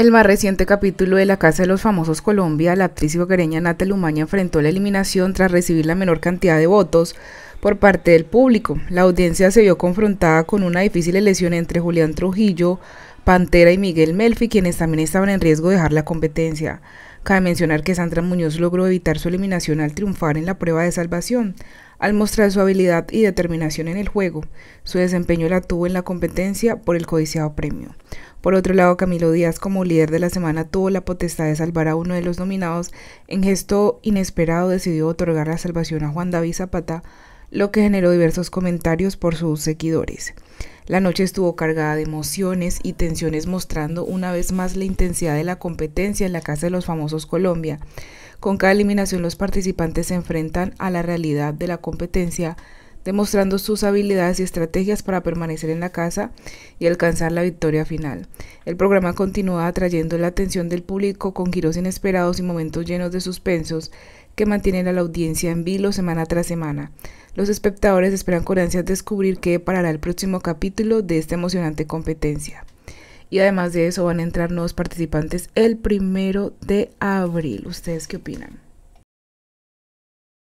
El más reciente capítulo de La Casa de los Famosos Colombia, la actriz hogareña Natalia Lumaña enfrentó la eliminación tras recibir la menor cantidad de votos por parte del público. La audiencia se vio confrontada con una difícil elección entre Julián Trujillo, Pantera y Miguel Melfi, quienes también estaban en riesgo de dejar la competencia. Cabe mencionar que Sandra Muñoz logró evitar su eliminación al triunfar en la prueba de salvación. Al mostrar su habilidad y determinación en el juego, su desempeño la tuvo en la competencia por el codiciado premio. Por otro lado, Camilo Díaz como líder de la semana tuvo la potestad de salvar a uno de los nominados. En gesto inesperado decidió otorgar la salvación a Juan David Zapata, lo que generó diversos comentarios por sus seguidores. La noche estuvo cargada de emociones y tensiones mostrando una vez más la intensidad de la competencia en la Casa de los Famosos Colombia. Con cada eliminación los participantes se enfrentan a la realidad de la competencia, demostrando sus habilidades y estrategias para permanecer en la casa y alcanzar la victoria final. El programa continúa atrayendo la atención del público con giros inesperados y momentos llenos de suspensos que mantienen a la audiencia en vilo semana tras semana. Los espectadores esperan con ansias descubrir qué parará el próximo capítulo de esta emocionante competencia y además de eso van a entrar nuevos participantes el primero de abril. ¿Ustedes qué opinan?